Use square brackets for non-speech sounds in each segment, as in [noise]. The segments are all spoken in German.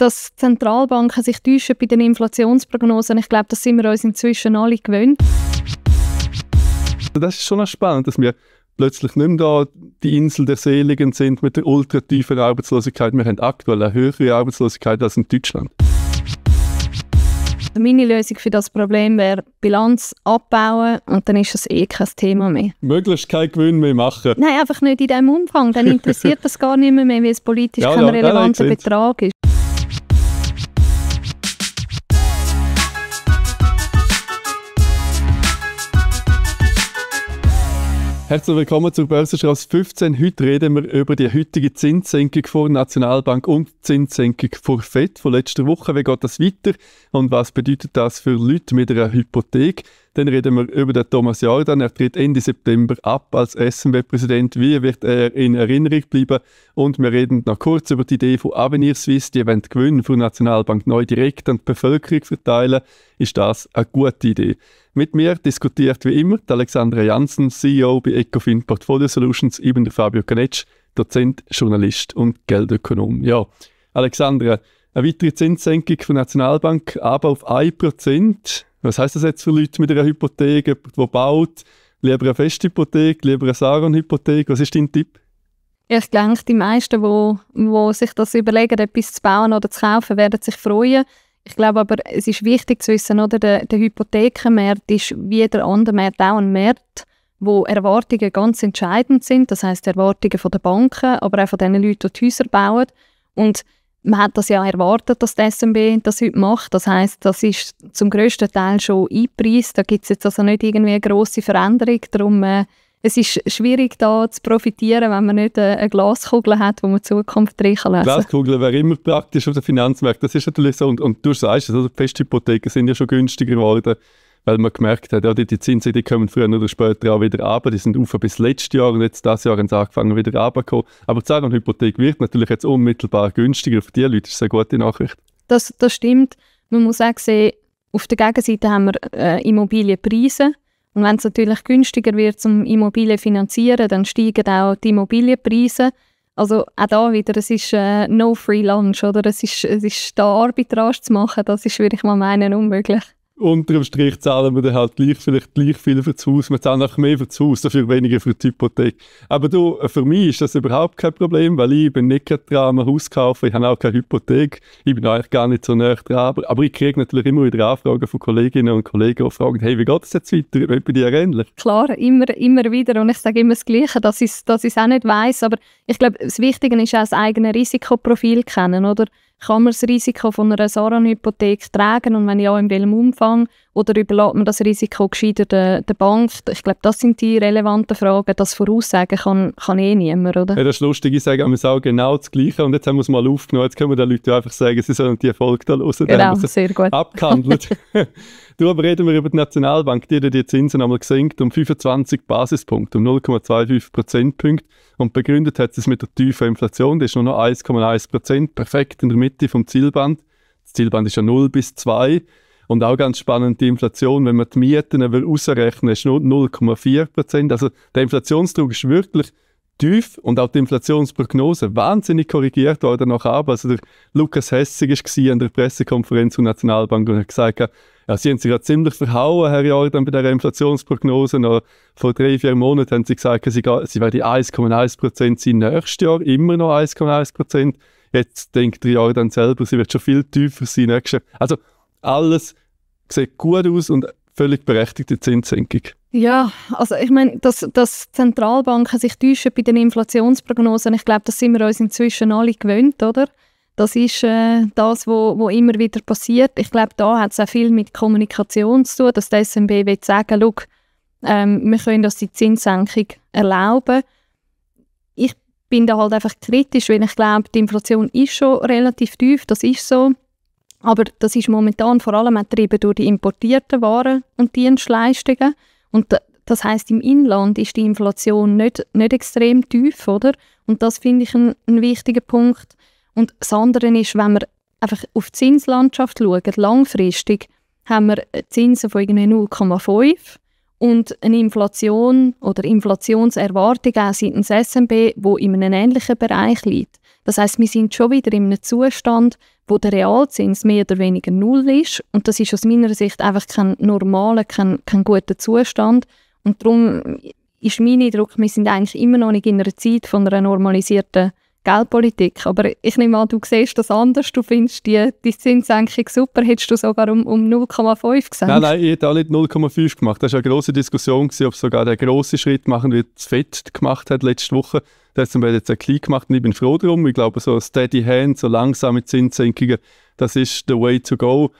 dass Zentralbanken sich täuschen bei den Inflationsprognosen. Ich glaube, das sind wir uns inzwischen alle gewöhnt. Das ist schon spannend, dass wir plötzlich nicht mehr da die Insel der Seligen sind mit der ultratiefen Arbeitslosigkeit. Wir haben aktuell eine höhere Arbeitslosigkeit als in Deutschland. Meine Lösung für das Problem wäre, Bilanz abbauen und dann ist es eh kein Thema mehr. Möglichst keinen Gewinn mehr machen. Nein, einfach nicht in diesem Umfang. Dann [laughs] interessiert das gar nicht mehr, weil es politisch ja, kein ja, relevanter Betrag ist. Herzlich willkommen zur Börsenschrauß 15. Heute reden wir über die heutige Zinssenkung vor Nationalbank und Zinssenkung vor FED von letzter Woche. Wie geht das weiter und was bedeutet das für Leute mit einer Hypothek? Dann reden wir über den Thomas Jordan. Er tritt Ende September ab als SMB-Präsident. Wie wird er in Erinnerung bleiben? Und wir reden noch kurz über die Idee von Avenir Suisse. Die wollen die Gewinne von Nationalbank neu direkt an die Bevölkerung verteilen. Ist das eine gute Idee? Mit mir diskutiert wie immer die Alexandra Janssen, CEO bei Ecofin Portfolio Solutions, Ich bin der Fabio Canetsch, Dozent, Journalist und Geldökonom. Ja, Alexandra, eine weitere Zinssenkung von Nationalbank, aber auf 1%. Was heißt das jetzt für Leute mit einer Hypothek, jemand, der baut? Lieber eine Festhypothek, lieber eine Saron-Hypothek? Was ist dein Tipp? ich denke, die meisten, die, die sich das überlegen, etwas zu bauen oder zu kaufen, werden sich freuen. Ich glaube aber, es ist wichtig zu wissen, oder? Der, der Hypothekenmarkt ist wie jeder andere Markt auch ein Markt, wo Erwartungen ganz entscheidend sind. Das heißt Erwartungen von den Banken, aber auch von den Leuten, die, die Häuser bauen. Und man hat das ja erwartet, dass die SMB das heute macht. Das heißt, das ist zum größten Teil schon eingepreist. Da gibt es jetzt also nicht irgendwie eine grosse Veränderung. Darum, äh, es ist schwierig, da zu profitieren, wenn man nicht äh, eine Glaskugel hat, wo man die Zukunft drin lässt. Glaskugeln kann. wäre immer praktisch auf den Finanzmärkten. Das ist natürlich so. Und, und du sagst es, also Festhypotheken sind ja schon günstiger geworden weil man gemerkt hat, ja, die, die Zinsen die kommen früher oder später auch wieder ab. Die sind auf bis letztes Jahr und jetzt dieses Jahr haben sie angefangen wieder runterzukommen. Aber die Zahl Hypothek wird natürlich jetzt unmittelbar günstiger für die Leute. ist Das eine gute Nachricht. Das, das stimmt. Man muss auch sehen, auf der Gegenseite haben wir äh, Immobilienpreise. Und wenn es natürlich günstiger wird, zum Immobilien zu finanzieren, dann steigen auch die Immobilienpreise. Also auch da wieder, es ist äh, no free lunch, oder? Es ist, es ist da Arbitrage zu machen, das ist, würde ich mal meinen, unmöglich unter dem Strich zahlen wir dann halt gleich, vielleicht gleich viel für das Haus. Wir zahlen einfach mehr für das Haus, dafür weniger für die Hypothek. Aber du, äh, für mich ist das überhaupt kein Problem, weil ich bin nicht dran ein Haus zu kaufen, ich habe auch keine Hypothek, ich bin eigentlich gar nicht so nah dran. Aber, aber ich kriege natürlich immer wieder Anfragen von Kolleginnen und Kollegen, die fragen, hey, wie geht es jetzt weiter? Wird bei dir ähnlich? Klar, immer, immer wieder. Und ich sage immer das Gleiche, dass ich es auch nicht weiß. Aber ich glaube, das Wichtige ist auch das eigene Risikoprofil kennen, oder? kann man das Risiko von einer Saran-Hypothek tragen und wenn ja, in welchem Umfang oder überlässt man das Risiko gescheiter der, der Bank? Ich glaube, das sind die relevanten Fragen. Das voraussagen kann, kann eh niemand, oder? Ja, das ist lustig. Ich sage es auch genau das Gleiche. Und jetzt haben wir es mal aufgenommen. Jetzt können wir den Leuten einfach sagen, sie sollen die Erfolge da hören. Genau, sehr gut. Abgehandelt. [laughs] du, aber reden wir über die Nationalbank. Die hat die Zinsen einmal gesenkt um 25 Basispunkte, um 0,25 Prozentpunkte. Und begründet hat sie es mit der tiefen Inflation. Die ist nur noch 1,1 Prozent, perfekt in der Mitte vom Zielband. Das Zielband ist ja 0 bis 2. Und auch ganz spannend die Inflation, wenn man die Mieten ausrechnen will ist nur 0,4 Prozent. Also der Inflationsdruck ist wirklich tief und auch die Inflationsprognose wahnsinnig korrigiert worden nach oben. Also der Lukas Hessig war an der Pressekonferenz zur Nationalbank und hat gesagt, ja, sie haben sich gerade ziemlich verhauen, Herr Jordan, bei der Inflationsprognose. Noch vor drei, vier Monaten haben sie gesagt, sie, sie werden 1,1 Prozent sein nächstes Jahr, immer noch 1,1 Prozent. Jetzt denkt der Jordan selber, sie wird schon viel tiefer sein nächstes Jahr. Also alles sieht gut aus und völlig berechtigte Zinssenkung. Ja, also ich meine, dass, dass Zentralbanken sich täuschen bei den Inflationsprognosen, ich glaube, das sind wir uns inzwischen alle gewöhnt, oder? Das ist äh, das, was wo, wo immer wieder passiert. Ich glaube, da hat es auch viel mit Kommunikation zu tun, dass die SMB will sagen will, ähm, wir können uns die Zinssenkung erlauben. Ich bin da halt einfach kritisch, weil ich glaube, die Inflation ist schon relativ tief, das ist so. Aber das ist momentan vor allem getrieben durch die importierten Waren und Dienstleistungen. Und das heißt, im Inland ist die Inflation nicht, nicht extrem tief, oder? Und das finde ich einen, einen wichtigen Punkt. Und das andere ist, wenn wir einfach auf die Zinslandschaft schauen, langfristig haben wir äh, Zinsen von 0,5 und eine Inflation oder Inflationserwartung auch seitens SMB, die in einem ähnlichen Bereich liegt. Das heißt, wir sind schon wieder in einem Zustand, wo der Realzins mehr oder weniger null ist und das ist aus meiner Sicht einfach kein normaler, kein, kein guter Zustand und darum ist mein Eindruck, wir sind eigentlich immer noch nicht in einer Zeit von einer normalisierten Geldpolitik. Aber ich nehme an, du siehst das anders. Du findest die, die Zinssenkung super. Hättest du sogar um, um 0,5 gesagt? Nein, nein, ich hätte auch nicht 0,5 gemacht. Das war eine große Diskussion, gewesen, ob sogar der große Schritt machen wird, das FED gemacht hat letzte Woche. Das hat zum Beispiel jetzt ein Klick gemacht und ich bin froh darum. Ich glaube, so Steady Hand, so langsame Zinssenkungen, das ist the way to go.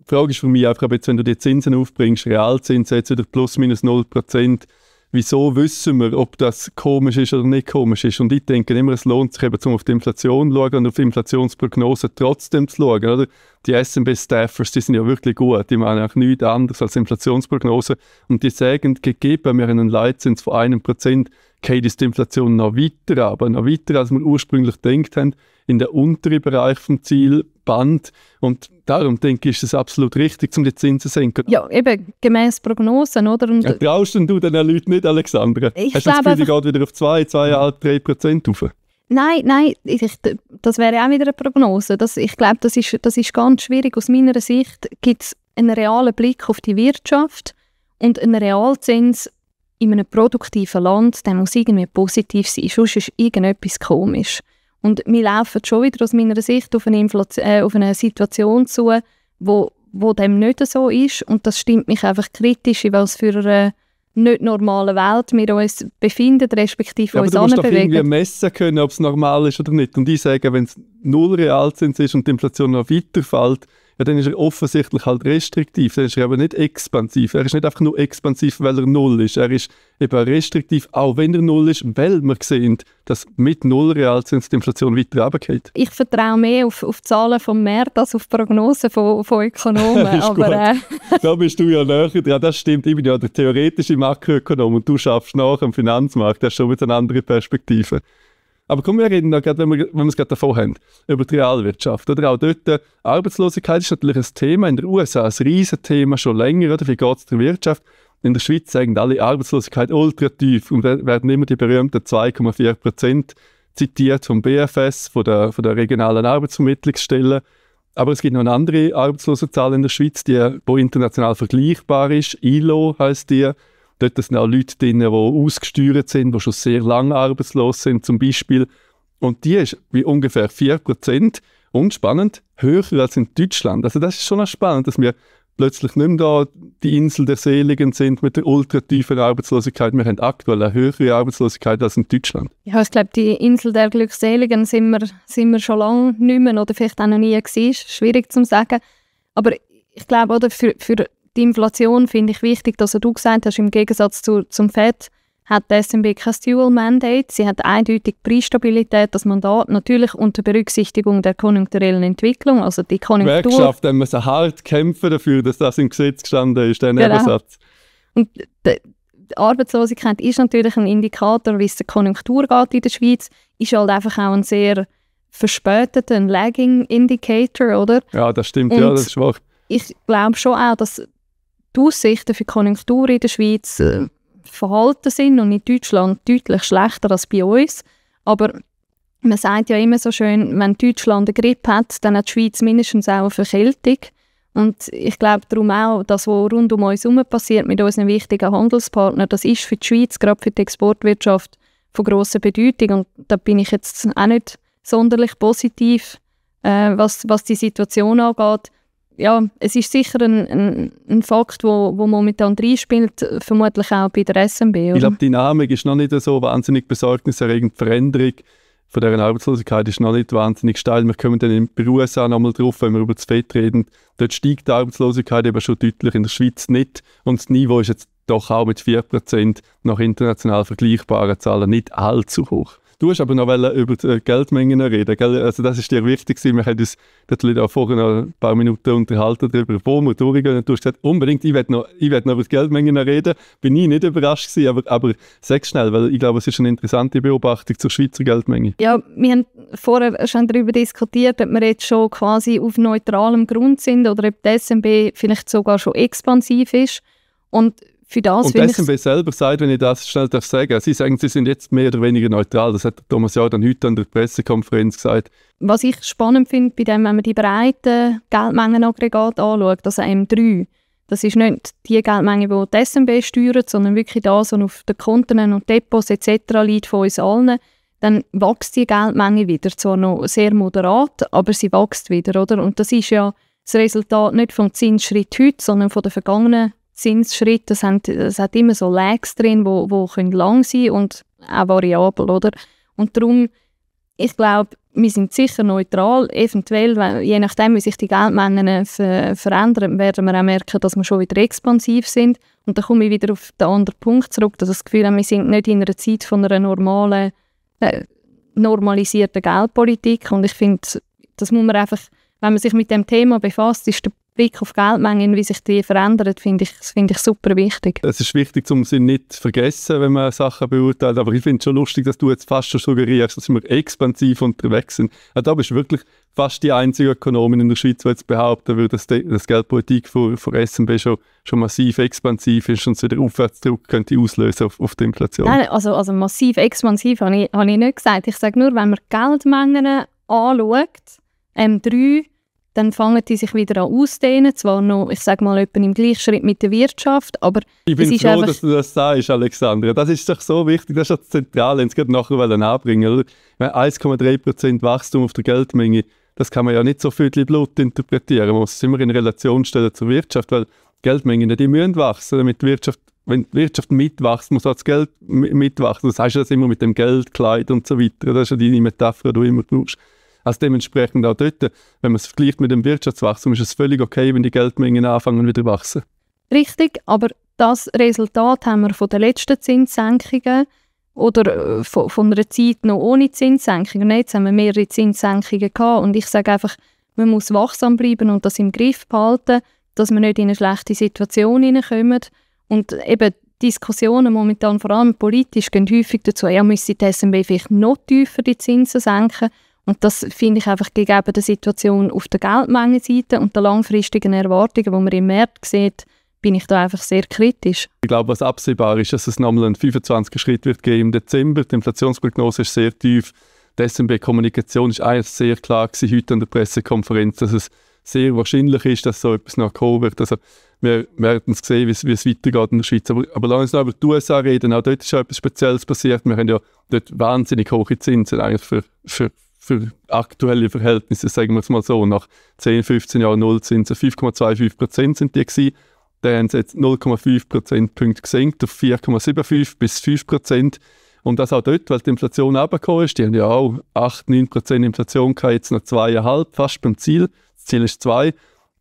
Die Frage ist für mich einfach, jetzt, wenn du die Zinsen aufbringst, Realzinsen jetzt wieder plus minus 0 Prozent, wieso wissen wir, ob das komisch ist oder nicht komisch ist. Und ich denke immer, es lohnt sich eben, um auf die Inflation zu schauen und auf die Inflationsprognosen trotzdem zu schauen. Oder? Die SMB-Staffers, die sind ja wirklich gut. Die machen auch nichts anderes als Inflationsprognosen. Und die sagen, gegeben, wir haben einen Leitzins von einem Prozent, geht die Inflation noch weiter, aber noch weiter, als wir ursprünglich gedacht haben in der unteren Bereich vom Zielband. Und darum denke ich, ist es absolut richtig, um die Zinsen zu senken. Ja, eben, gemäß Prognosen, oder? Und ja, traust denn du den Leuten nicht, Alexandra? Ich Hast du das Gefühl, die geht wieder auf 2, 2,5, 3 Prozent rauf? Nein, nein, ich, das wäre auch wieder eine Prognose. Das, ich glaube, das ist, das ist ganz schwierig. Aus meiner Sicht gibt es einen realen Blick auf die Wirtschaft und einen Realzins in einem produktiven Land, der muss irgendwie positiv sein, sonst ist irgendetwas komisch. Und wir laufen schon wieder aus meiner Sicht auf eine, Inflation, äh, auf eine Situation zu, wo, wo dem nicht so ist. Und das stimmt mich einfach kritisch, weil es für eine nicht normale Welt wir uns befinden, respektive ja, uns anbewegen. Aber du musst doch irgendwie messen können, ob es normal ist oder nicht. Und ich sage, wenn es null Realzins ist und die Inflation noch weiterfällt, ja, dann ist er offensichtlich halt restriktiv. Dann ist er aber nicht expansiv. Er ist nicht einfach nur expansiv, weil er null ist. Er ist eben restriktiv, auch wenn er null ist, weil wir sehen, dass mit null Realzins die Inflation weiter runtergeht. Ich vertraue mehr auf, auf Zahlen vom März als auf Prognosen von, von Ökonomen. [laughs] aber, äh. [laughs] da bist du ja näher. Ja, das stimmt. Ich bin ja der theoretische Makroökonom und du schaffst nach am Finanzmarkt. Das ist schon mit einer anderen Perspektive. Aber komm, wir reden da gerade, wenn wir, es gerade davor haben, über die Realwirtschaft. Oder auch dort, äh, Arbeitslosigkeit ist natürlich ein Thema, in den USA ein Riesenthema, schon länger, oder? Wie geht es der Wirtschaft? In der Schweiz sagen alle Arbeitslosigkeit ultra tief und werden immer die berühmten 2,4 Prozent zitiert vom BFS, von der, von der regionalen Arbeitsvermittlungsstelle. Aber es gibt noch eine andere Arbeitslosenzahl in der Schweiz, die wo international vergleichbar ist. ILO heißt die, Dort sind auch Leute drin, die ausgesteuert sind, die schon sehr lange arbeitslos sind zum Beispiel. Und die ist wie ungefähr 4% und spannend, höher als in Deutschland. Also das ist schon spannend, dass wir plötzlich nicht mehr da die Insel der Seligen sind mit der ultratiefen Arbeitslosigkeit. Wir haben aktuell eine höhere Arbeitslosigkeit als in Deutschland. Ja, ich glaube, die Insel der Glückseligen sind wir, sind wir schon lange nicht mehr oder vielleicht auch noch nie gewesen. Schwierig zu sagen. Aber ich glaube, oder für, für die Inflation finde ich wichtig, dass du gesagt hast, im Gegensatz zu, zum FED hat die SNB kein Dual Mandate. Sie hat eindeutig Preisstabilität, das Mandat, natürlich unter Berücksichtigung der konjunkturellen Entwicklung, also die Konjunktur. Gewerkschaft haben müssen hart kämpfen dafür, dass das im Gesetz gestanden ist, der genau. Und die Arbeitslosigkeit ist natürlich ein Indikator, wie es der Konjunktur geht in der Schweiz, ist halt einfach auch ein sehr verspäteter Lagging Indicator, oder? Ja, das stimmt, Und ja, das ist schwach. Ich glaube schon auch, dass die Aussichten für die Konjunktur in der Schweiz äh, verhalten sind und in Deutschland deutlich schlechter als bei uns. Aber man sagt ja immer so schön, wenn Deutschland eine Grippe hat, dann hat die Schweiz mindestens auch eine Verkältung. Und ich glaube darum auch, dass was rund um uns herum passiert mit unseren wichtigen Handelspartnern, das ist für die Schweiz, gerade für die Exportwirtschaft, von grosser Bedeutung. Und da bin ich jetzt auch nicht sonderlich positiv, äh, was, was die Situation angeht ja, es ist sicher ein, ein, ein Fakt, wo, wo momentan reinspielt, vermutlich auch bei der SMB. Oder? Ich glaube, die Dynamik ist noch nicht so wahnsinnig besorgniserregend. Die Veränderung von dieser Arbeitslosigkeit ist noch nicht wahnsinnig steil. Wir kommen dann in den USA noch mal drauf, wenn wir über das FED reden. Dort steigt die Arbeitslosigkeit eben schon deutlich, in der Schweiz nicht. Und das Niveau ist jetzt doch auch mit 4% nach international vergleichbaren Zahlen nicht allzu hoch. Du hast aber noch über die äh, Geldmengen reden. Gell? Also das ist dir wichtig gewesen. Wir haben uns da vorhin noch ein paar Minuten unterhalten darüber, wo wir durchgehen. Und du hast gesagt, unbedingt, ich werde noch, noch über die Geldmengen reden. Bin ich nicht überrascht gewesen, aber, aber sag schnell, weil ich glaube, es ist eine interessante Beobachtung zur Schweizer Geldmenge. Ja, wir haben vorher schon darüber diskutiert, ob wir jetzt schon quasi auf neutralem Grund sind oder ob die SMB vielleicht sogar schon expansiv ist. Und für das, Und die SMB selber sagt, wenn ich das schnell darf sagen, sie sagen, sie sind jetzt mehr oder weniger neutral. Das hat Thomas ja dann heute an der Pressekonferenz gesagt. Was ich spannend finde bei dem, wenn man die breiten Geldmengenaggregate anschaut, also M3, das ist nicht die Geldmenge, die die SMB steuert, sondern wirklich das, was auf den Konten und Depots etc. liegt von uns allen, dann wächst die Geldmenge wieder. Zwar noch sehr moderat, aber sie wächst wieder, oder? Und das ist ja das Resultat nicht vom Zinsschritt heute, sondern von den vergangenen Zinsschritt, das, haben, das hat immer so Lags drin, wo, wo können lang sein und auch variabel, oder? Und darum, ich glaube, wir sind sicher neutral. Eventuell, wenn, je nachdem, wie sich die Geldmengen äh, ver verändern, werden wir auch merken, dass wir schon wieder expansiv sind. Und dann komme ich wieder auf den anderen Punkt zurück, dass ich das Gefühl habe, wir sind nicht in einer Zeit von einer normalen, äh, normalisierten Geldpolitik. Und ich finde, das muss man einfach, wenn man sich mit dem Thema befasst, ist der Blick auf Geldmengen, wie sich die verändern, finde ich, find ich super wichtig. Es ist wichtig, um sie nicht zu vergessen, wenn man Sachen beurteilt. Aber ich finde es schon lustig, dass du jetzt fast schon suggerierst, dass wir expansiv unterwegs sind. Also da bist du wirklich fast die einzige Ökonomin in der Schweiz, die jetzt behaupten würde, dass die Geldpolitik von, von schon, schon massiv expansiv ist und so der Aufwärtsdruck könnte auslösen auf, auf die Inflation. Nein, also, also massiv expansiv habe ich, habe ich nicht gesagt. Ich sage nur, wenn man Geldmengen anschaut, M3 ähm, dann fangen die sich wieder an ausdehnen. Zwar noch, ich sage mal, im Gleichschritt mit der Wirtschaft, aber Ich bin froh, dass du das sagst, Alexandra. Das ist doch so wichtig, das ist das Zentrale, das gerade nachher anbringen 1,3% Wachstum auf der Geldmenge, das kann man ja nicht so viel Blut interpretieren. Man muss es immer in Relation stellen zur Wirtschaft, weil Geldmengen nicht müssen wachsen, damit die Wirtschaft wenn die Wirtschaft mitwächst, muss auch das Geld mitwachsen. Das heißt ja das immer mit dem Geldkleid und so weiter. Das ist ja deine Metapher, die du immer brauchst. Also dementsprechend auch dort, wenn man es vergleicht mit dem Wirtschaftswachstum, ist es völlig okay, wenn die Geldmengen anfangen wieder wachsen. Richtig, aber das Resultat haben wir von den letzten Zinssenkungen oder äh, von, von einer Zeit noch ohne Zinssenkungen. Nein, jetzt haben wir mehrere Zinssenkungen gehabt und ich sage einfach, man muss wachsam bleiben und das im Griff behalten, dass man nicht in eine schlechte Situation hineinkommt. Und eben Diskussionen momentan, vor allem politisch, gehen häufig dazu, ja, müsste die SMB vielleicht noch tiefer die Zinsen senken. Und das finde ich einfach gegeben der Situation auf der Geldmengenseite und der langfristigen Erwartungen, die man im März sieht, bin ich da einfach sehr kritisch. Ich glaube, was absehbar ist, dass es nochmal einen 25er-Schritt wird geben im Dezember. Die Inflationsprognose ist sehr tief. Die SMB-Kommunikation ist eigentlich sehr klar gewesen, heute an der Pressekonferenz, dass es sehr wahrscheinlich ist, dass so etwas noch kommen wird. Also, wir werden es sehen, wie es weitergeht in der Schweiz. Aber, aber lass uns noch über die USA reden. Auch dort ist ja etwas Spezielles passiert. Wir haben ja dort wahnsinnig hohe Zinsen eigentlich für, für für aktuelle Verhältnisse, sagen wir es mal so, nach 10, 15 Jahren Nullzinsen 5,25 Prozent sind die gewesen. Dann haben sie jetzt 0,5 Prozentpunkte gesenkt auf 4,75 bis 5 Prozent. Und das auch dort, weil die Inflation runtergekommen ist. Die haben ja auch 8, 9 Prozent Inflation gehabt, jetzt noch 2,5, fast beim Ziel. Das Ziel ist 2.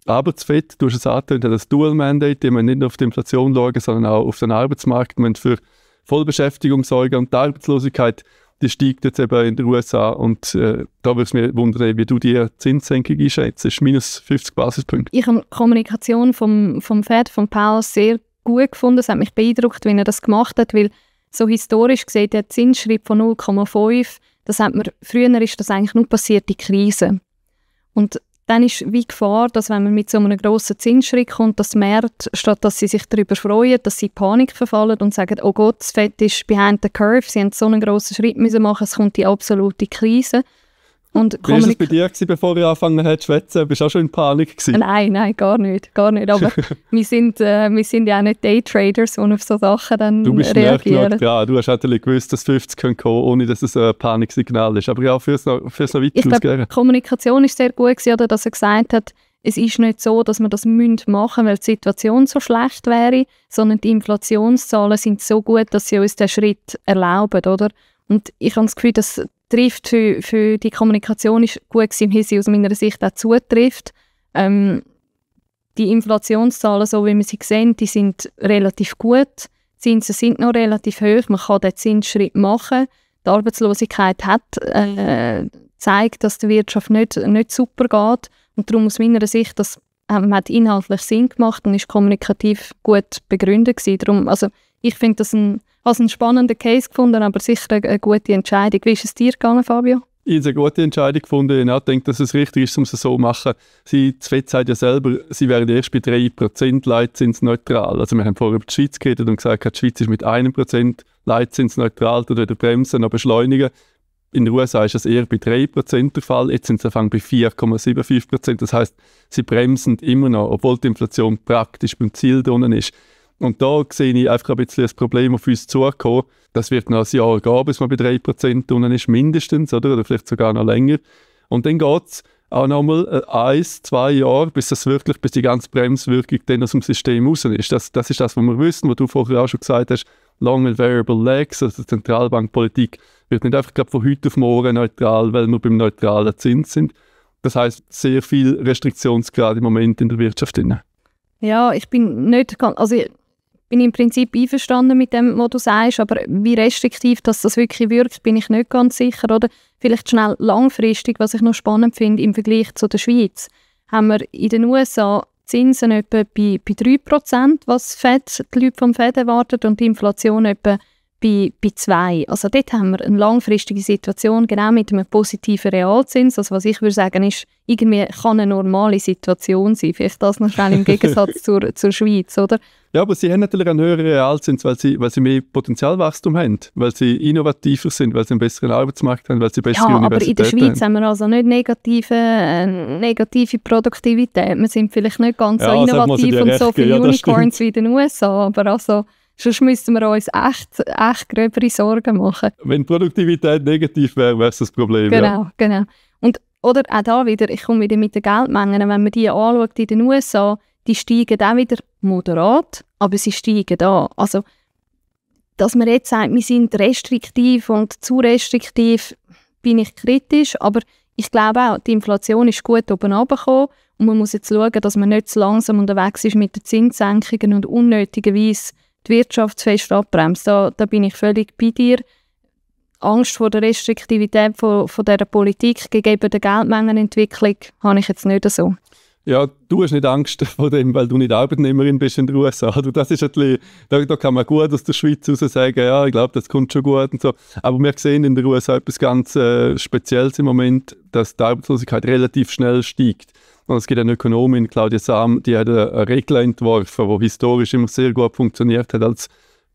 Aber das FED, du hast es angetönt, das Dual-Mandate, die müssen nicht nur auf die Inflation schauen, sondern auch auf den Arbeitsmarkt, müssen für Vollbeschäftigung sorgen und die Arbeitslosigkeit die steigt jetzt eben in den USA und äh, da würde ich mich wundern, wie du die Zinssenkung einschätzt. Minus 50 Basispunkte. Ich habe die Kommunikation vom, vom Fed, von Powell sehr gut gefunden. Es hat mich beeindruckt, wie er das gemacht hat, weil so historisch gesehen der Zinsschritt von 0,5, das hat man, früher ist das eigentlich nur passiert in Krisen. Und dann ist wie Gefahr, dass wenn man mit so einem grossen Zinsschritt kommt, dass merkt, statt dass sie sich darüber freuen, dass sie Panik verfallen und sagen, oh Gott, das Fett ist behind the curve, sie haben so einen grossen Schritt müssen machen, es kommt die absolute Krise. Und Wie war es bei dir, gewesen, bevor wir angefangen haben zu schwätzen? Bist du auch schon in Panik? Gewesen? Nein, nein, gar nicht. Gar nicht. Aber [laughs] wir, sind, äh, wir sind ja auch nicht Daytraders, die auf solche Sachen dann Du bist reagieren. ja, du hast natürlich gewusst, dass 50 können kommen, ohne dass es ein Paniksignal ist. Aber ja, fürs noch, fürs noch weiter ich glaub, Kommunikation war sehr gut, gewesen, oder, dass er gesagt hat, es ist nicht so, dass man das machen müssen, weil die Situation so schlecht wäre, sondern die Inflationszahlen sind so gut, dass sie uns den Schritt erlauben, oder? Und ich habe das Gefühl, dass trifft, für, für die Kommunikation ist gut gewesen, im Hisi aus meiner Sicht auch zutrifft. Ähm, die Inflationszahlen, so wie wir sie sehen, die sind relativ gut. Die Zinsen sind noch relativ hoch, man kann den Zinsschritt machen. Die Arbeitslosigkeit hat äh, zeigt, dass die Wirtschaft nicht, nicht super geht. Und darum aus meiner Sicht, das äh, hat inhaltlich Sinn gemacht und ist kommunikativ gut begründet gewesen. Darum, also ich finde das ein, also einen spannenden Case gefunden, aber sicher eine, eine gute Entscheidung. Wie ist es dir gegangen, Fabio? Ich habe eine gute Entscheidung gefunden. Ich denke, dass es richtig ist, um es so zu machen. Sie FED sagt ja selber, sie wären erst bei 3% Leitzins neutral. Also wir haben vorher über die Schweiz geredet und gesagt, die Schweiz ist mit 1% Leitzins neutral, dort weder bremsen noch beschleunigen. In den USA ist das eher bei 3% der Fall, jetzt sind sie bei 4,75%. Das heißt, sie bremsen immer noch, obwohl die Inflation praktisch beim Ziel drinnen ist. Und da sehe ich einfach ein bisschen das Problem auf uns zugekommen. Das wird noch ein Jahr gehen, bis man bei 3% unten ist, mindestens, oder? Oder vielleicht sogar noch länger. Und dann geht es auch nochmal äh, ein, zwei Jahre, bis das wirklich, bis die ganze Bremswirkung dann aus dem System raus ist. Das, das ist das, was wir wissen, was du vorher auch schon gesagt hast. Long and Variable Lags, also Zentralbankpolitik, wird nicht einfach von heute auf morgen neutral, weil wir beim neutralen Zins sind. Das heißt sehr viel Restriktionsgrad im Moment in der Wirtschaft. Drin. Ja, ich bin nicht ganz, also ich, bin im Prinzip einverstanden mit dem, was du sagst, aber wie restriktiv dass das wirklich wirkt, bin ich nicht ganz sicher. Oder vielleicht schnell langfristig, was ich noch spannend finde im Vergleich zu der Schweiz, haben wir in den USA Zinsen etwa bei, bei 3%, was die, Fed, die Leute vom Fed erwartet und die Inflation etwa bei, bei zwei. Also dort haben wir eine langfristige Situation, genau mit einem positiven Realzins. Also was ich würde sagen ist, irgendwie kann eine normale Situation sein. Vielleicht das noch schnell im [laughs] Gegensatz zur, zur Schweiz, oder? Ja, aber sie haben natürlich einen höheren Realzins, weil sie, weil sie mehr Potenzialwachstum haben, weil sie innovativer sind, weil sie einen besseren Arbeitsmarkt haben, weil sie bessere ja, Universitäten haben. aber in der Schweiz haben, wir also nicht negative, äh, negative Produktivität. Wir sind vielleicht nicht ganz ja, also so innovativ und so viele ja, Unicorns stimmt. wie in den USA, aber also... Sonst müssten wir uns echt, echt gröbere Sorgen machen. Wenn die Produktivität negativ wäre, wäre es das Problem. Genau, ja. genau. Und, oder auch da wieder, ich komme wieder mit den Geldmengen, wenn man die anschaut in den USA, die steigen auch wieder moderat, aber sie steigen da. Also, dass man jetzt sagt, wir sind restriktiv und zu restriktiv, bin ich kritisch, aber ich glaube auch, die Inflation ist gut oben runtergekommen und man muss jetzt schauen, dass man nicht zu langsam unterwegs ist mit den Zinssenkungen und unnötigerweise die Wirtschaft zu fest abbremst. Da, da bin ich völlig bei dir. Angst vor der Restriktivität von, von dieser Politik gegenüber der Geldmengenentwicklung habe ich jetzt nicht so. Ja, du hast nicht Angst vor dem, weil du nicht Arbeitnehmerin bist in den USA. [laughs] das ist bisschen, da, da kann man gut aus der Schweiz raus sagen, ja, ich glaube, das kommt schon gut und so. Aber wir sehen in den USA etwas ganz äh, Spezielles im Moment, dass die Arbeitslosigkeit relativ schnell steigt. Und es gibt eine Ökonomin, Claudia Sam, die hat einen Regler entworfen, wo historisch immer sehr gut funktioniert hat als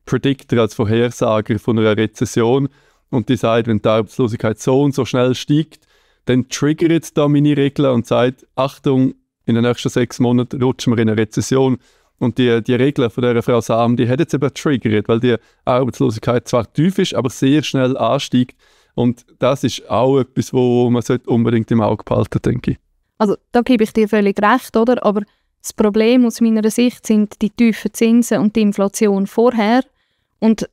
Predictor, als Vorhersager von einer Rezession. Und die sagt, wenn die Arbeitslosigkeit so und so schnell steigt, dann triggert da meine Regler und sagt, Achtung, in den nächsten sechs Monaten rutschen wir in eine Rezession. Und die, die Regler von der Frau Sam, die hat jetzt aber triggert, weil die Arbeitslosigkeit zwar tief ist, aber sehr schnell ansteigt. Und das ist auch etwas, wo man unbedingt im Auge behalten sollte, denke ich. Also da gebe ich dir völlig recht, oder? Aber das Problem aus meiner Sicht sind die tiefen Zinsen und die Inflation vorher. Und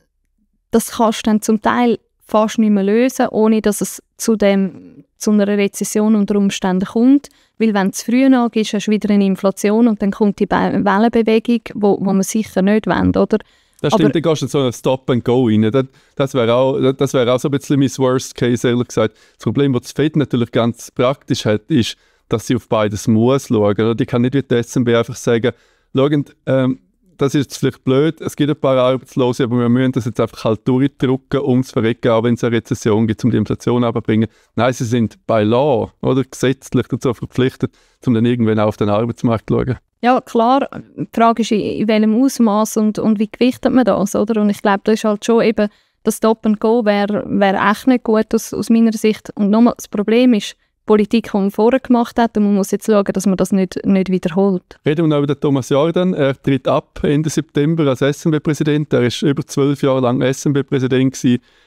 das kannst du dann zum Teil fast nicht mehr lösen, ohne dass es zu, dem, zu einer Rezession unter Umständen kommt. Weil wenn es früh nachgehst, hast du wieder eine Inflation und dann kommt die Wellenbewegung, wo, wo man sicher nicht will, oder? Das stimmt, Aber, dann gehst in so ein Stop-and-Go rein. Das, das wäre auch, wär auch so ein bisschen mein Worst Case, ehrlich gesagt. Das Problem, das das FED natürlich ganz praktisch hat, ist, dass sie auf beides muss schauen. Oder? Die kann nicht wie die SMB einfach sagen, schauen, ähm, das ist vielleicht blöd, es gibt ein paar Arbeitslose, aber wir müssen das jetzt einfach halt durchdrücken, um zu verrecken, auch wenn es eine Rezession gibt, um die Inflation runterzubringen. Nein, sie sind bei law oder gesetzlich dazu verpflichtet, um dann irgendwann auch auf den Arbeitsmarkt zu schauen. Ja, klar, die Frage ist, in welchem Ausmaß und, und wie gewichtet man das, oder? Und ich glaube, das ist halt schon eben das Stop and Go wäre wär echt nicht gut aus, aus meiner Sicht. Und nochmal, das Problem ist, Politik, die man vorher gemacht hat. Und man muss jetzt schauen, dass man das nicht, nicht wiederholt. Reden wir noch über den Thomas Jordan. Er tritt ab Ende September als SMB-Präsident. Er war über zwölf Jahre lang SMB-Präsident.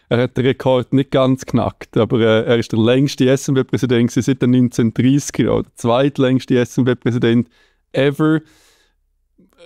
Er hat den Rekord nicht ganz knackt, aber äh, er ist der längste SMB-Präsident seit den 1930er Jahren. Der zweitlängste SMB-Präsident ever.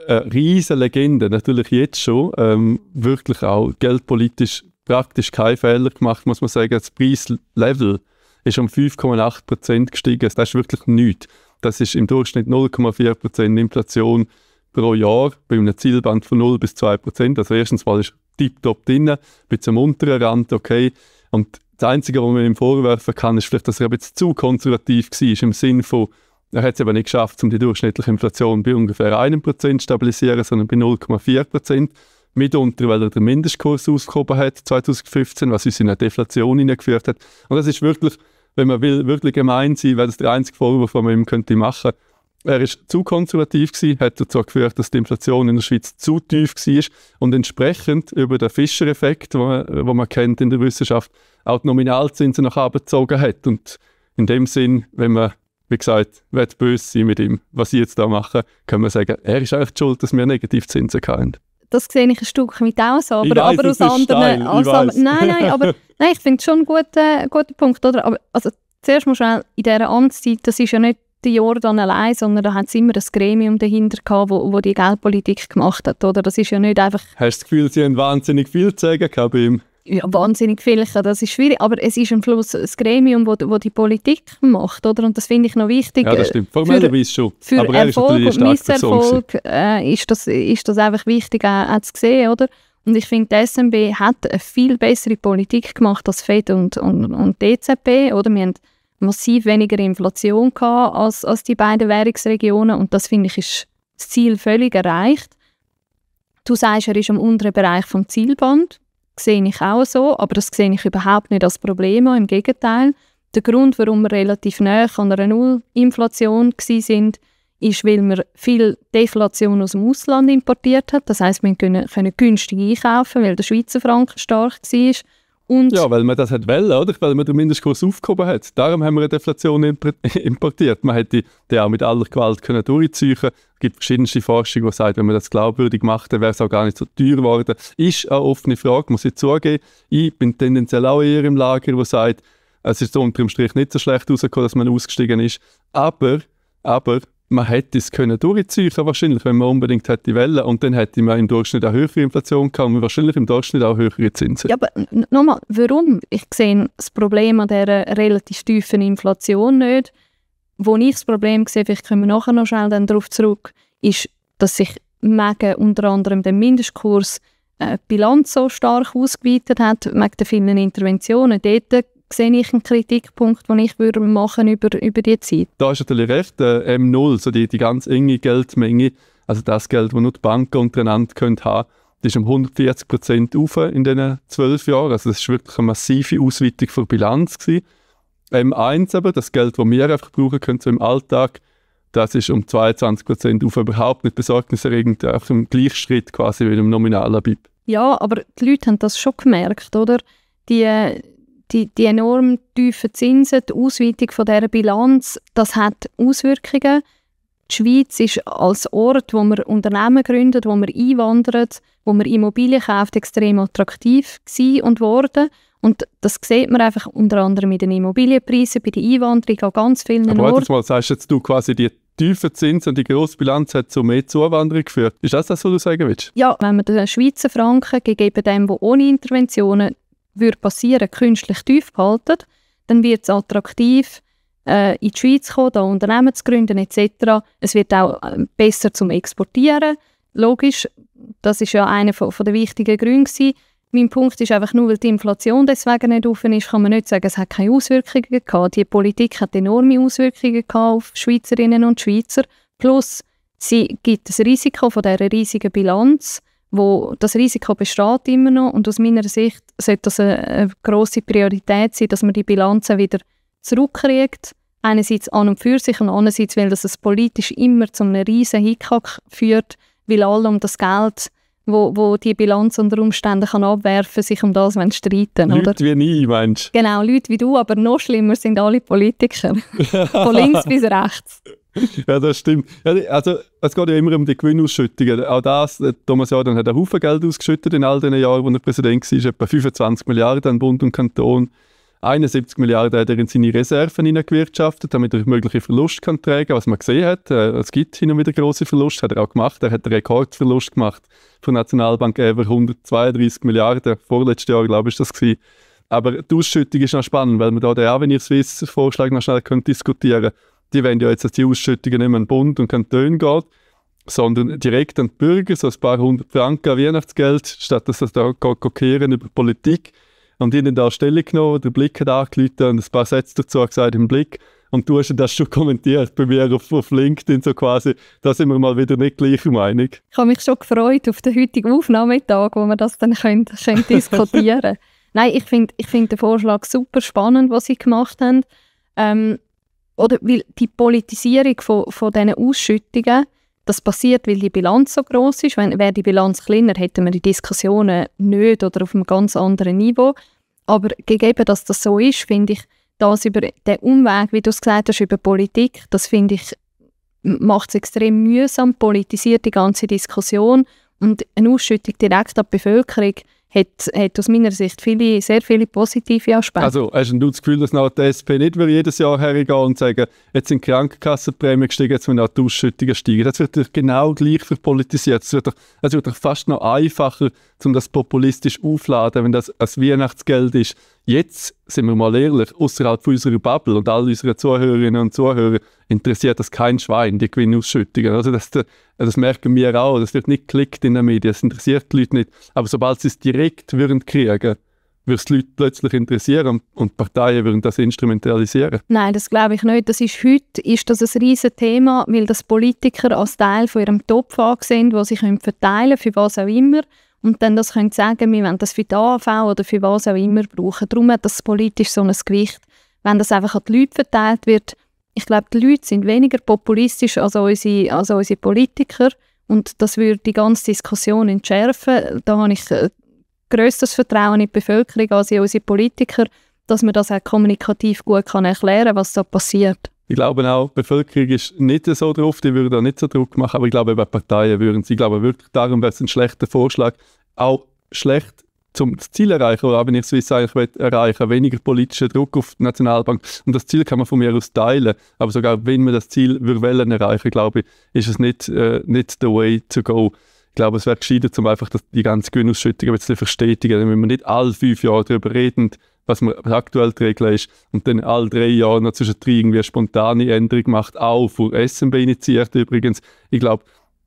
Eine riesige Legende, natürlich jetzt schon. Ähm, wirklich auch geldpolitisch praktisch keine Fehler gemacht, muss man sagen. Das Preislevel ist um 5,8 Prozent gestiegen. Das ist wirklich nichts. Das ist im Durchschnitt 0,4 Prozent Inflation pro Jahr bei einem Zielband von 0 bis 2 Prozent. Also erstens mal ist tiptop drinnen, bis zum unteren Rand, okay. Und das Einzige, was man ihm vorwerfen kann, ist vielleicht, dass er jetzt zu konservativ war, im Sinn von, er hat es eben nicht geschafft, um die durchschnittliche Inflation bei ungefähr 1% zu stabilisieren, sondern bei 0,4%. Mitunter, weil er den Mindestkurs ausgehoben hat 2015, was uns in eine Deflation hineingeführt hat. Und das ist wirklich wenn man will, wirklich gemein sein, weil das der einzige Vorwurf, den man ihm könnte machen könnte. Er ist zu konservativ gewesen, hat dazu geführt, dass die Inflation in der Schweiz zu tief war und entsprechend über den Fischer-Effekt, den man, wo man kennt in der Wissenschaft, auch die Nominalzinsen nach oben gezogen hat. Und in dem Sinn, wenn man, wie gesagt, böse sein mit ihm, was sie jetzt da machen, kann man sagen, er ist eigentlich schuld, dass wir Negativzinsen hatten das sehe ich ein Stück mit auch so, aber, weiß, aber aus anderen. Also, aber, nein, nein, aber [laughs] nein, ich finde es schon einen guten, guten Punkt. Oder? Aber, also, zuerst musst du in dieser Amtszeit, das ist ja nicht die Jahre allein, sondern da hat es immer ein Gremium dahinter gehabt, wo, wo die Geldpolitik gemacht hat. Oder? Das ist ja nicht einfach... Hast du das Gefühl, sie haben wahnsinnig viel zu sagen bei ihm? ja, wahnsinnig viel das ist schwierig, aber es ist am Schluss das Gremium, wo, wo die Politik macht, oder? Und das finde ich noch wichtig. Ja, das äh, stimmt, formellerweise schon. Für aber Erfolg ist und Misserfolg äh, ist, das, ist das einfach wichtig auch, auch zu sehen, oder? Und ich finde, die SMB hat eine viel bessere Politik gemacht als FED und, und, und DZB, e oder? Wir haben massiv weniger Inflation gehabt als, als die beiden Währungsregionen und das finde ich ist das Ziel völlig erreicht. Du sagst, er ist am unteren Bereich vom Zielband sehe ich auch so, aber das sehe ich überhaupt nicht als Problem Im Gegenteil, der Grund, warum wir relativ nahe an einer Nullinflation sind, ist, weil wir viel Deflation aus dem Ausland importiert hat. Das heißt, wir können, können günstig einkaufen, weil der Schweizer Franken stark war. Und ja, weil man das hat wollen, oder? Weil man den Mindestkurs aufgehoben hat. Darum haben wir eine Deflation [laughs] importiert. Man hätte den auch mit aller Gewalt können durchziehen können. Es gibt verschiedenste Forschungen, die sagen, wenn man das glaubwürdig macht, dann wäre es auch gar nicht so teuer geworden. Ist eine offene Frage, muss ich zugeben. Ich bin tendenziell auch eher im Lager, wo sagt, es ist so unterm Strich nicht so schlecht rausgekommen, dass man ausgestiegen ist. Aber, aber man hätte es können durchziehen wahrscheinlich, wenn man unbedingt hätte wollen. Und dann hätte man im Durchschnitt auch höhere Inflation gehabt und wahrscheinlich im Durchschnitt auch höhere Zinsen. Ja, aber nochmal, warum? Ich sehe das Problem an dieser relativ tiefen Inflation nicht. Wo ich das Problem sehe, vielleicht kommen wir nachher noch schnell dann darauf zurück, ist, dass sich wegen unter anderem den Mindestkurs die äh, Bilanz so stark ausgeweitet hat, wegen den vielen Interventionen. Dort sehe ich einen Kritikpunkt, den ich würde machen über, über die Zeit. Da ist natürlich recht, äh, M0, so die, die ganz enge Geldmenge, also das Geld, das nur die Banken untereinander können haben, das ist um 140 Prozent auf in diesen zwölf Jahren. Also das war wirklich eine massive Ausweitung der Bilanz. Gewesen. M1 aber, das Geld, das wir einfach brauchen können so im Alltag, das ist um 22 Prozent auf überhaupt nicht besorgniserregend, einfach im Gleichschritt quasi mit dem nominalen BIP. Ja, aber die Leute haben das schon gemerkt, oder? Die, äh, die, die enorm tiefen Zinsen, die Ausweitung von dieser Bilanz, das hat Auswirkungen. Die Schweiz ist als Ort, wo man Unternehmen gründet, wo man einwandert, wo man Immobilien kauft, extrem attraktiv gewesen und worden. Und das sieht man einfach unter anderem mit den Immobilienpreisen, bei der Einwanderung an ganz vielen Aber Orten. Aber mal, sagst jetzt du quasi die tiefen Zinsen und die grosse Bilanz hat zu mehr Zuwanderung geführt. Ist das das, was du sagen willst? Ja, wenn man den Schweizer Franken gegenüber dem, der ohne Interventionen würde passieren, künstlich tief behalten, dann wird es attraktiv, äh, in die Schweiz zu kommen, da Unternehmen zu gründen etc. Es wird auch äh, besser zum Exportieren. Logisch, das ist ja einer von, von der wichtigen Gründe Mein Punkt ist einfach nur, weil die Inflation deswegen nicht offen ist, kann man nicht sagen, es hat keine Auswirkungen gehabt. Die Politik hat enorme Auswirkungen gehabt auf Schweizerinnen und Schweizer. Plus, sie gibt das Risiko von dieser riesigen Bilanz wo das Risiko besteht immer noch und aus meiner Sicht sollte das eine, eine große Priorität sein, dass man die Bilanzen wieder zurückkriegt. Einerseits an und für sich und andererseits, weil das politisch immer zu einem riesen Hickhack führt, weil alle um das Geld, wo, wo die Bilanz unter Umständen kann abwerfen, sich um das wollen streiten. Leute oder? wie nie, meinst Genau, Leute wie du, aber noch schlimmer sind alle Politiker. [laughs] Von links bis rechts. [laughs] ja, das stimmt. Also, es geht ja immer um die Gewinnausschüttung. Auch das, äh, Thomas Jordan hat einen Haufen Geld ausgeschüttet in all den Jahren, wo er Präsident war. Etwa 25 Milliarden an Bund und Kanton. 71 Milliarden hat er in seine Reserven hineingewirtschaftet, damit er mögliche Verlust kann tragen Was man gesehen hat, äh, es gibt hin und wieder große Verluste, hat er auch gemacht. Er hat einen Rekordverlust gemacht von Nationalbank Ever, 132 Milliarden. Vorletztes Jahr, glaube ich, das gewesen. Aber die Ausschüttung ist noch spannend, weil man da den Avenir swiss vorschlag noch schnell diskutieren könnte die wollen ja jetzt, dass die Ausschüttungen nicht mehr an den Bund und Kanton gehen, sondern direkt an die Bürger, so ein paar hundert Franken Weihnachtsgeld, statt dass das da kokieren über Politik. Und die haben da Stellung genommen, der Blick hat angeleitet und ein paar Sätze dazu gesagt im Blick. Und du hast das schon kommentiert bei mir auf, auf, LinkedIn so quasi. Da sind wir mal wieder nicht gleicher Meinung. Ich habe mich schon gefreut auf den heutigen Aufnahmetag, wo wir das dann können, können diskutieren [laughs] Nein, ich finde ich find den Vorschlag super spannend, was sie gemacht haben. Ähm, oder weil die Politisierung von, von diesen Ausschüttungen, das passiert, weil die Bilanz so groß ist. Wenn, wäre die Bilanz kleiner, hätten wir die Diskussionen nicht oder auf einem ganz anderen Niveau. Aber gegeben, dass das so ist, finde ich, das über den Umweg, wie du es gesagt hast, über Politik, das finde ich, macht es extrem mühsam, politisiert die ganze Diskussion und eine Ausschüttung direkt an die Bevölkerung hat, hat aus meiner Sicht viele, sehr viele positive Aspekte. Also hast du das Gefühl, dass nach der SP nicht will jedes Jahr hergehen und sagen, jetzt sind die Krankenkassenprämien gestiegen, jetzt müssen auch die Ausschüttungen steigen. Das wird doch genau gleich verpolitisiert. Es wird, doch, das wird doch fast noch einfacher, um das populistisch aufzuladen, wenn das als Weihnachtsgeld ist, jetzt, sind wir mal ehrlich, außerhalb unserer Bubble und all unseren Zuhörerinnen und Zuhörer interessiert das kein Schwein, die Gewinnausschüttungen. Also das, das merken wir auch, das wird nicht geklickt in den Medien, das interessiert die Leute nicht. Aber sobald sie es direkt würden kriegen, würde es die Leute plötzlich interessieren und Parteien würden das instrumentalisieren? Nein, das glaube ich nicht. Das ist heute ist das ein riesiges Thema, weil das Politiker als Teil von ihrem Topf angesehen, wo sie verteilen können für was auch immer und dann das können sagen, wir wollen das für die AV oder für was auch immer brauchen. Darum hat das politisch so ein Gewicht. Wenn das einfach an die Leute verteilt wird, ich glaube, die Leute sind weniger populistisch als unsere, als unsere Politiker und das würde die ganze Diskussion entschärfen. Da habe ich äh, größtes Vertrauen in die Bevölkerung als in unsere Politiker, dass man das auch kommunikativ gut erklären kann, was da passiert. Ich glaube auch, die Bevölkerung ist nicht so drauf, die würde da nicht so Druck machen, aber ich glaube, eben Parteien würden sie. Ich glaube wirklich, darum wäre es ein schlechter Vorschlag. Auch schlecht zum Ziel erreichen, oder auch wenn ich Swiss eigentlich will, erreichen weniger politischer Druck auf die Nationalbank. Und das Ziel kann man von mir aus teilen, aber sogar wenn man das Ziel erreichen erreichen, glaube ich, ist es nicht, äh, nicht the way to go. Ich glaube, es wäre gescheiter, um einfach die ganze Gewinnausschüttung ein bisschen zu verstetigen, damit wir nicht alle fünf Jahre darüber reden, was man aktuell die Regel ist, und dann alle drei Jahre noch zwischendrin irgendwie eine spontane Änderung macht, auch von SMB initiiert übrigens. Ich glaube,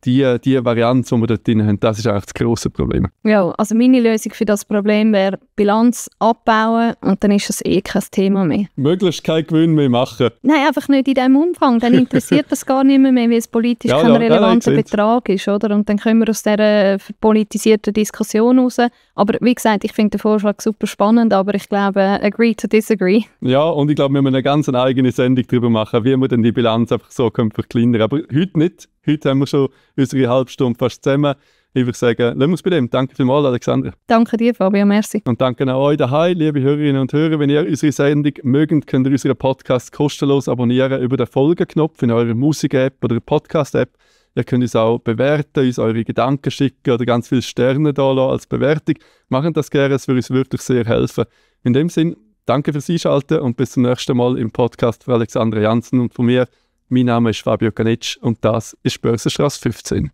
die, die Variante, die wir dort drin haben, das ist eigentlich das grosse Problem. Ja, also meine Lösung für das Problem wäre Bilanz abbauen und dann ist das eh kein Thema mehr. Möglichst keinen Gewinn mehr machen. Nein, einfach nicht in diesem Umfang. Dann interessiert das gar nicht mehr, wie es politisch ja, kein ja, relevanter Betrag ist. Oder? Und dann können wir aus dieser äh, politisierten Diskussion raus. Aber wie gesagt, ich finde den Vorschlag super spannend, aber ich glaube, agree to disagree. Ja, und ich glaube, wir müssen eine ganz eigene Sendung darüber machen, wie wir denn die Bilanz einfach so verkleinern können. Aber heute nicht. Heute haben wir schon unsere halbe Stunde fast zusammen. Ich würde sagen, lassen wir es bei dem. Danke vielmals, Alexander. Danke dir, Fabio, merci. Und danke auch euch daheim, liebe Hörerinnen und Hörer. Wenn ihr unsere Sendung mögt, könnt ihr unseren Podcast kostenlos abonnieren über den Folgenknopf in eurer Musik-App oder Podcast-App. Ihr könnt uns auch bewerten, uns eure Gedanken schicken oder ganz viele Sterne da lassen als Bewertung. Machen das gerne, es würde uns wirklich sehr helfen. In dem Sinn, danke fürs Einschalten und bis zum nächsten Mal im Podcast von Alexander Janssen und von mir, mein Name ist Fabio Canitsch und das ist Börsenstraße 15.